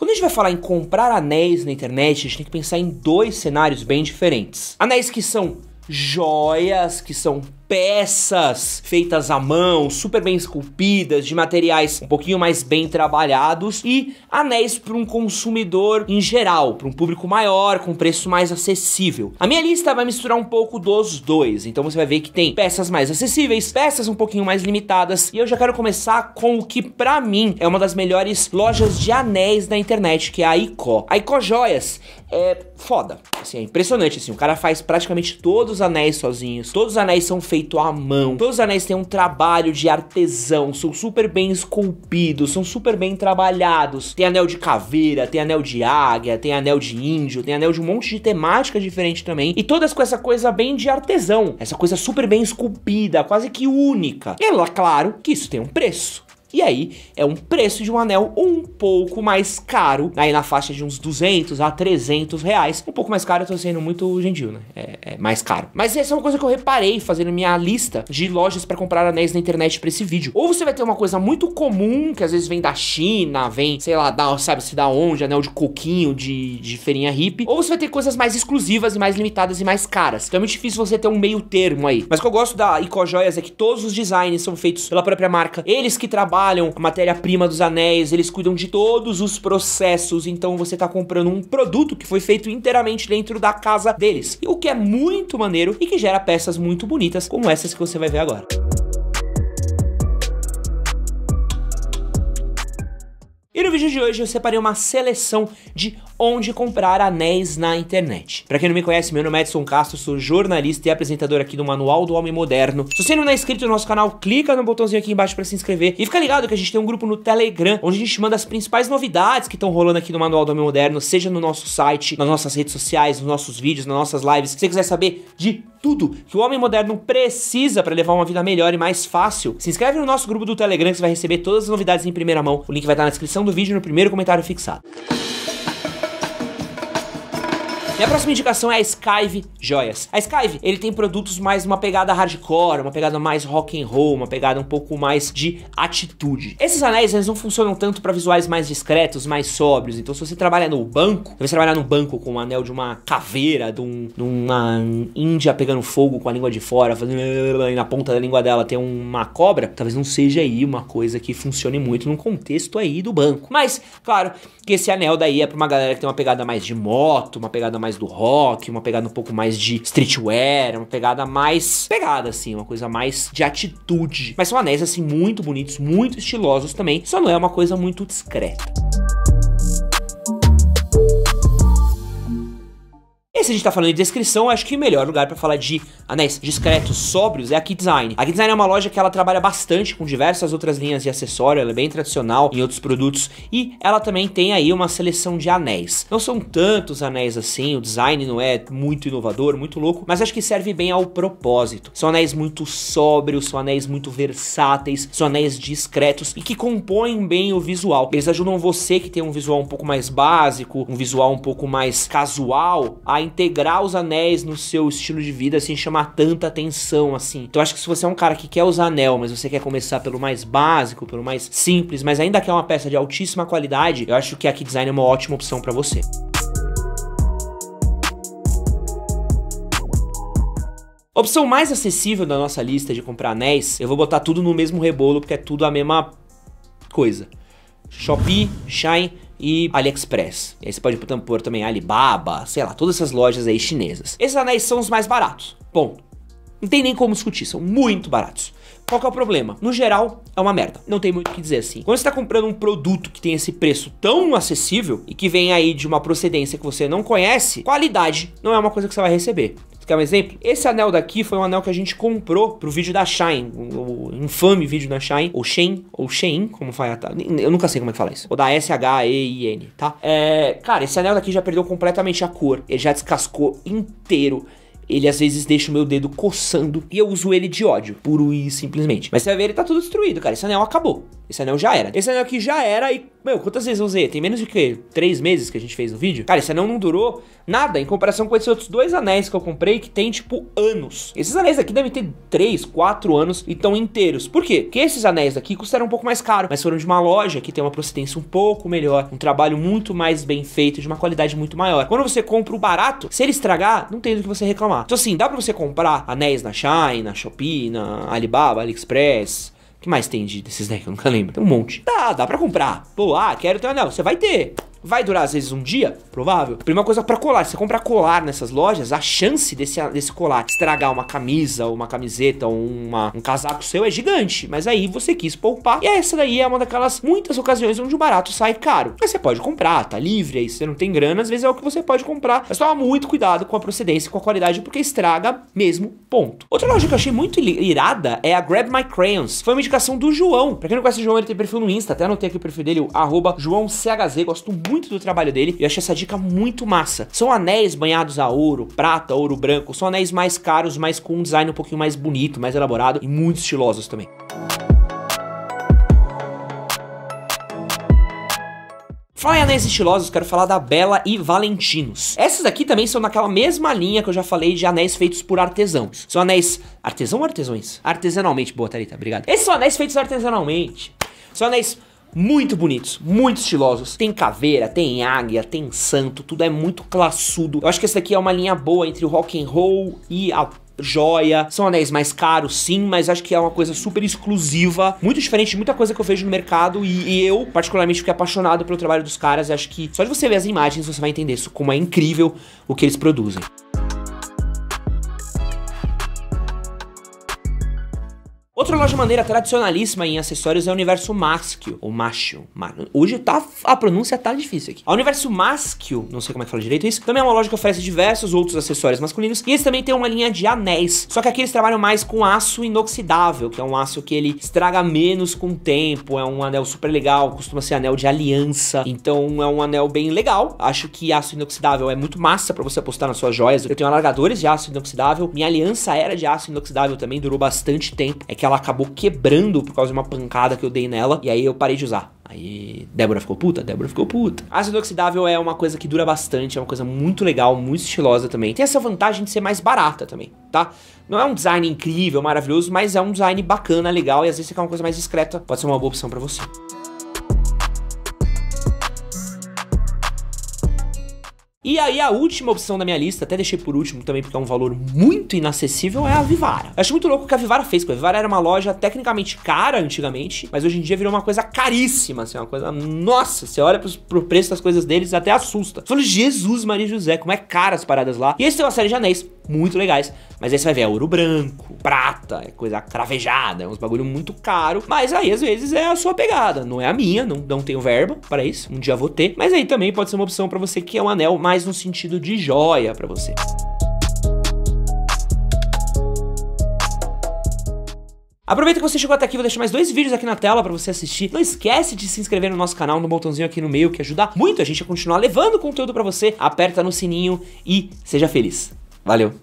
Quando a gente vai falar em comprar anéis na internet, a gente tem que pensar em dois cenários bem diferentes. Anéis que são joias, que são peças feitas à mão, super bem esculpidas, de materiais um pouquinho mais bem trabalhados e anéis para um consumidor em geral, para um público maior, com preço mais acessível. A minha lista vai misturar um pouco dos dois, então você vai ver que tem peças mais acessíveis, peças um pouquinho mais limitadas, e eu já quero começar com o que para mim é uma das melhores lojas de anéis da internet, que é a Ico. A Ico Joias é foda. Assim, é impressionante assim, o cara faz praticamente todos os anéis sozinhos. Todos os anéis são feitos feito à mão. Todos os anéis têm um trabalho de artesão, são super bem esculpidos, são super bem trabalhados. Tem anel de caveira, tem anel de águia, tem anel de índio, tem anel de um monte de temática diferente também. E todas com essa coisa bem de artesão, essa coisa super bem esculpida, quase que única. E é claro que isso tem um preço. E aí é um preço de um anel um pouco mais caro, aí na faixa de uns 200 a 300 reais. Um pouco mais caro, eu tô sendo muito gentil, né? É, é mais caro. Mas essa é uma coisa que eu reparei fazendo minha lista de lojas para comprar anéis na internet para esse vídeo. Ou você vai ter uma coisa muito comum, que às vezes vem da China, vem, sei lá, da, sabe se da onde, anel de coquinho, de, de feirinha hippie. Ou você vai ter coisas mais exclusivas e mais limitadas e mais caras. Então é muito difícil você ter um meio termo aí. Mas o que eu gosto da Ico Joias é que todos os designs são feitos pela própria marca. Eles que trabalham trabalham a matéria-prima dos anéis, eles cuidam de todos os processos, então você está comprando um produto que foi feito inteiramente dentro da casa deles. O que é muito maneiro e que gera peças muito bonitas, como essas que você vai ver agora. E no vídeo de hoje eu separei uma seleção de onde comprar anéis na internet. Para quem não me conhece, meu nome é Edson Castro, sou jornalista e apresentador aqui do Manual do Homem Moderno. Se você não é inscrito no nosso canal, clica no botãozinho aqui embaixo para se inscrever e fica ligado que a gente tem um grupo no Telegram onde a gente manda as principais novidades que estão rolando aqui no Manual do Homem Moderno, seja no nosso site, nas nossas redes sociais, nos nossos vídeos, nas nossas lives. Se você quiser saber de tudo que o homem moderno precisa para levar uma vida melhor e mais fácil, se inscreve no nosso grupo do Telegram que você vai receber todas as novidades em primeira mão. O link vai estar tá na descrição do vídeo e no primeiro comentário fixado. Minha próxima indicação é a Skyve Joias. A Skyve, ele tem produtos mais uma pegada hardcore, uma pegada mais rock and roll, uma pegada um pouco mais de atitude. Esses anéis, eles não funcionam tanto para visuais mais discretos, mais sóbrios. Então, se você trabalha no banco, você trabalhar no banco com um anel de uma caveira, de, um, de uma índia pegando fogo com a língua de fora, fazendo e na ponta da língua dela tem uma cobra, talvez não seja aí uma coisa que funcione muito no contexto aí do banco. Mas, claro, que esse anel daí é pra uma galera que tem uma pegada mais de moto, uma pegada mais mais do rock, uma pegada um pouco mais de streetwear, uma pegada mais pegada, assim, uma coisa mais de atitude. Mas são anéis, assim, muito bonitos, muito estilosos também, só não é uma coisa muito discreta. se a gente tá falando de descrição, acho que o melhor lugar para falar de anéis discretos, sóbrios, é a Keydesign. A Keydesign é uma loja que ela trabalha bastante com diversas outras linhas de acessório, ela é bem tradicional em outros produtos e ela também tem aí uma seleção de anéis. Não são tantos anéis assim, o design não é muito inovador, muito louco, mas acho que serve bem ao propósito. São anéis muito sóbrios, são anéis muito versáteis, são anéis discretos e que compõem bem o visual. Eles ajudam você que tem um visual um pouco mais básico, um visual um pouco mais casual, a entender integrar os anéis no seu estilo de vida sem assim, chamar tanta atenção assim. Então acho que se você é um cara que quer usar anel, mas você quer começar pelo mais básico, pelo mais simples, mas ainda quer uma peça de altíssima qualidade, eu acho que a Design é uma ótima opção para você. Opção mais acessível da nossa lista de comprar anéis, eu vou botar tudo no mesmo rebolo porque é tudo a mesma coisa. Shopee, Shine, e AliExpress. E aí você pode pôr também Alibaba, sei lá, todas essas lojas aí chinesas. Esses anéis são os mais baratos, ponto. Não tem nem como discutir, são muito baratos. Qual que é o problema? No geral, é uma merda. Não tem muito o que dizer assim. Quando você está comprando um produto que tem esse preço tão acessível e que vem aí de uma procedência que você não conhece, qualidade não é uma coisa que você vai receber. Quer um exemplo? Esse anel daqui foi um anel que a gente comprou pro vídeo da Shine, o, o infame vídeo da Shine, ou Shein, ou Shein, como fala, tá? eu nunca sei como é que fala isso, ou da S-H-E-I-N, tá? É, cara, esse anel daqui já perdeu completamente a cor, ele já descascou inteiro, ele às vezes deixa o meu dedo coçando e eu uso ele de ódio, puro e simplesmente. Mas você vai ver, ele tá tudo destruído, cara. Esse anel é acabou. Esse anel já era. Esse anel aqui já era e, meu, quantas vezes eu usei? Tem menos de que três meses que a gente fez o vídeo? Cara, esse anel não durou nada em comparação com esses outros dois anéis que eu comprei que tem, tipo, anos. Esses anéis aqui devem ter três, quatro anos e estão inteiros. Por quê? Porque esses anéis aqui custaram um pouco mais caro, mas foram de uma loja que tem uma procedência um pouco melhor, um trabalho muito mais bem feito, de uma qualidade muito maior. Quando você compra o barato, se ele estragar, não tem do que você reclamar. Então, assim, dá pra você comprar anéis na Shine, na Shopee, na Alibaba, AliExpress, que mais tem de, desses decks? Né, eu nunca lembro. Tem um monte. Tá, dá pra comprar. Pô, ah, quero ter um anel. Você vai ter. Vai durar às vezes um dia? Provável. Primeira coisa para colar. Se você comprar colar nessas lojas, a chance desse, desse colar estragar uma camisa, uma camiseta, uma, um casaco seu é gigante. Mas aí você quis poupar. E essa daí é uma daquelas muitas ocasiões onde o barato sai caro. Mas você pode comprar, tá livre. Aí você não tem grana, às vezes é o que você pode comprar. Mas toma muito cuidado com a procedência, com a qualidade, porque estraga mesmo. Ponto. Outra loja que eu achei muito irada é a Grab My Crayons. Foi uma indicação do João. Pra quem não conhece o João, ele tem perfil no Insta. Até anotei aqui o perfil dele, o arroba JoãoCHZ. Gosto muito muito do trabalho dele e eu achei essa dica muito massa. São anéis banhados a ouro, prata, ouro branco, são anéis mais caros, mas com um design um pouquinho mais bonito, mais elaborado e muito estilosos também. falando em anéis estilosos, quero falar da Bela e Valentinos. Essas aqui também são naquela mesma linha que eu já falei de anéis feitos por artesãos. São anéis artesão ou artesões? Artesanalmente, boa, Tarita, obrigado. Esses são anéis feitos artesanalmente. São anéis muito bonitos, muito estilosos. Tem caveira, tem águia, tem santo, tudo é muito classudo. Eu acho que essa daqui é uma linha boa entre o rock and roll e a joia. São anéis mais caros, sim, mas acho que é uma coisa super exclusiva, muito diferente de muita coisa que eu vejo no mercado. E, e eu, particularmente, fiquei apaixonado pelo trabalho dos caras. E Acho que só de você ver as imagens você vai entender isso, como é incrível o que eles produzem. Outra loja maneira tradicionalíssima em acessórios é o Universo Maschio, ou Macho. Hoje tá, a pronúncia tá difícil aqui. O Universo Maschio, não sei como é que fala direito isso, também é uma loja que oferece diversos outros acessórios masculinos, e eles também têm uma linha de anéis, só que aqui eles trabalham mais com aço inoxidável, que é um aço que ele estraga menos com o tempo, é um anel super legal, costuma ser anel de aliança, então é um anel bem legal. Acho que aço inoxidável é muito massa para você apostar nas suas joias. Eu tenho alargadores de aço inoxidável, minha aliança era de aço inoxidável também, durou bastante tempo. É que a ela acabou quebrando por causa de uma pancada que eu dei nela, e aí eu parei de usar. Aí Débora ficou puta, Débora ficou puta. Ácido oxidável é uma coisa que dura bastante, é uma coisa muito legal, muito estilosa também. Tem essa vantagem de ser mais barata também, tá? Não é um design incrível, maravilhoso, mas é um design bacana, legal, e às vezes quer uma coisa mais discreta, pode ser uma boa opção para você. E aí a última opção da minha lista, até deixei por último também porque é um valor muito inacessível, é a Vivara. Eu acho muito louco o que a Vivara fez, porque a Vivara era uma loja tecnicamente cara antigamente, mas hoje em dia virou uma coisa caríssima, assim, uma coisa... Nossa, você olha pro, pro preço das coisas deles até assusta. Falei, fala, Jesus, Maria José, como é cara as paradas lá. E esse tem uma série de anéis, muito legais. Mas aí você vai ver, é ouro branco, prata, é coisa cravejada, é uns bagulho muito caro. Mas aí, às vezes, é a sua pegada. Não é a minha, não, não tenho verba para isso. Um dia vou ter. Mas aí também pode ser uma opção para você que é um anel mais no sentido de joia para você. Aproveita que você chegou até aqui, vou deixar mais dois vídeos aqui na tela para você assistir. Não esquece de se inscrever no nosso canal, no botãozinho aqui no meio, que ajuda muito a gente a continuar levando conteúdo para você. Aperta no sininho e seja feliz. Valeu!